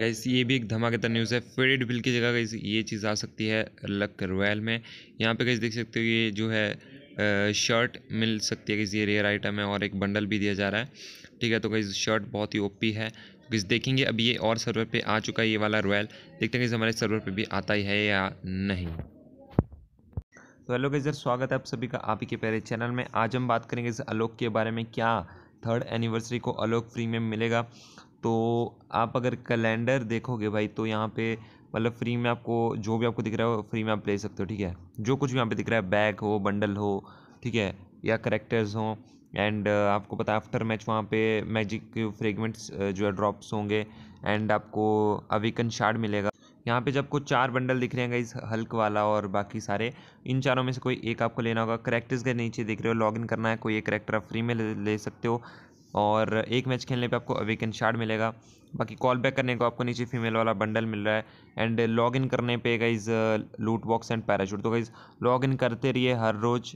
guys ये भी एक धमाकेदार न्यूज़ है फेडेड बिल की जगह गैस ये चीज़ आ सकती है लक रॉयल में यहाँ पे गैस देख सकते हो ये जो है शर्ट मिल सकती है किसी ये रेयर आइटम है और एक बंडल भी दिया जा रहा है ठीक है तो गैस शर्ट बहुत ही ओपी है गैस देखेंगे अब ये और सर्वर पर आ चुका है ये वाला रॉयल देखते हैं कि हमारे सर्वर पर भी आता ही है या नहीं तो हेलो सर स्वागत है आप सभी का आप ही के प्यारे चैनल में आज हम बात करेंगे इस आलोक के बारे में क्या थर्ड एनिवर्सरी को आलोक फ्री में मिलेगा तो आप अगर कैलेंडर देखोगे भाई तो यहाँ पे मतलब फ्री में आपको जो भी आपको दिख रहा है फ्री में आप ले सकते हो ठीक है जो कुछ भी यहाँ पे दिख रहा है बैग हो बंडल हो ठीक है या करेक्टर्स हों एंड आपको पता है आफ्टर मैच वहाँ पे मैजिक फ्रेगमेंट्स जो है ड्रॉप्स होंगे एंड आपको अवेकन शार्ड मिलेगा यहाँ पे जब कुछ चार बंडल दिख रहे हैं इस हल्क वाला और बाकी सारे इन चारों में से कोई एक आपको लेना होगा करेक्टर्स के नीचे दिख रहे हो लॉगिन करना है कोई एक करेक्टर आप फ्री में ले, ले सकते हो और एक मैच खेलने पे आपको अवेकन शार्ड मिलेगा बाकी कॉल बैक करने को आपको नीचे फीमेल वाला बंडल मिल रहा है एंड लॉग इन करने पे guys loot box and parachute तो गाइज लॉग इन करते रहिए हर रोज़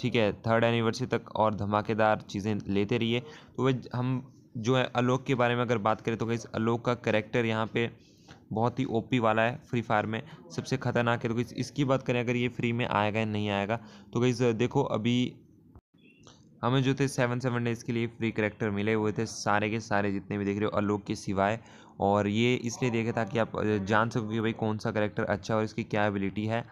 ठीक है थर्ड एनिवर्सरी तक और धमाकेदार चीज़ें लेते रहिए तो वह हम जो है आलोक के बारे में अगर बात करें तो गाइज आलोक का करेक्टर यहाँ पर बहुत ही ओपी वाला है फ्री फायर में सबसे खतरनाक है तो गई इसकी बात करें अगर ये फ्री में आएगा या नहीं आएगा तो गई देखो अभी हमें जो थे सेवन सेवन डेज़ के लिए फ्री करेक्टर मिले हुए थे सारे के सारे जितने भी देख रहे हो अलोक के सिवाय और ये इसलिए देखे ताकि आप जान सको कि भाई कौन सा करेक्टर अच्छा और इसकी क्या एबिलिटी है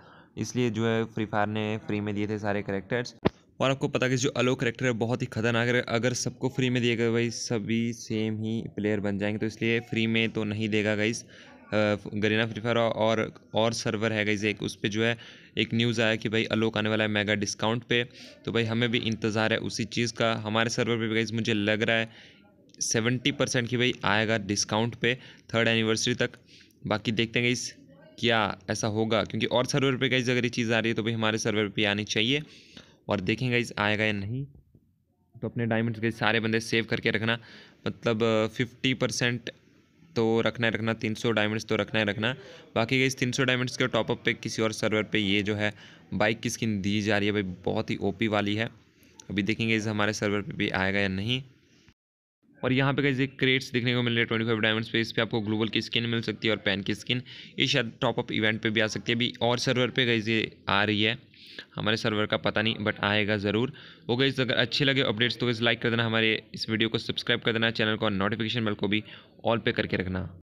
इसलिए जो है फ्री फायर ने फ्री में दिए थे सारे करेक्टर्स और आपको पता कि जो अलो करेक्टर है बहुत ही खतरनाक है अगर सबको फ्री में दिए गए भाई सभी सेम ही प्लेयर बन जाएंगे तो इसलिए फ्री में तो नहीं देगा गाइस गरीना फ्री फायर और और सर्वर है गई एक उस पर जो है एक न्यूज़ आया कि भाई अलोक आने वाला है मेगा डिस्काउंट पे तो भाई हमें भी इंतज़ार है उसी चीज़ का हमारे सर्वर पे गई मुझे लग रहा है सेवेंटी परसेंट कि भाई आएगा डिस्काउंट पे थर्ड एनिवर्सरी तक बाकी देखते हैं इस क्या ऐसा होगा क्योंकि और सर्वर पर गई अगर ये चीज़ आ रही है तो भाई हमारे सर्वर पर आनी चाहिए और देखेंगे इस आएगा या नहीं तो अपने डायमंड्स के सारे बंदे सेव करके रखना मतलब फिफ्टी परसेंट तो रखना है रखना 300 डायमंड्स तो रखना है रखना बाकी इस तीन सौ डायमंड्स के टॉपअप पे किसी और सर्वर पे ये जो है बाइक की स्किन दी जा रही है भाई बहुत ही ओपी वाली है अभी देखेंगे इस हमारे सर्वर पे भी आएगा या नहीं और यहाँ पे कैसे क्रेट्स देखने को मिल रहे हैं ट्वेंटी फाइव डायमंड्स पे इस पर आपको ग्लोबल की स्किन मिल सकती है और पेन की स्किन ये शायद टॉपअप इवेंट पे भी आ सकती है अभी और सर्वर पे कैसे आ रही है हमारे सर्वर का पता नहीं बट आएगा ज़रूर वो गई अगर अच्छे लगे अपडेट्स तो गई लाइक कर देना हमारे इस वीडियो को सब्सक्राइब कर देना चैनल को और नोटिफिकेशन बिल को भी ऑल पे करके रखना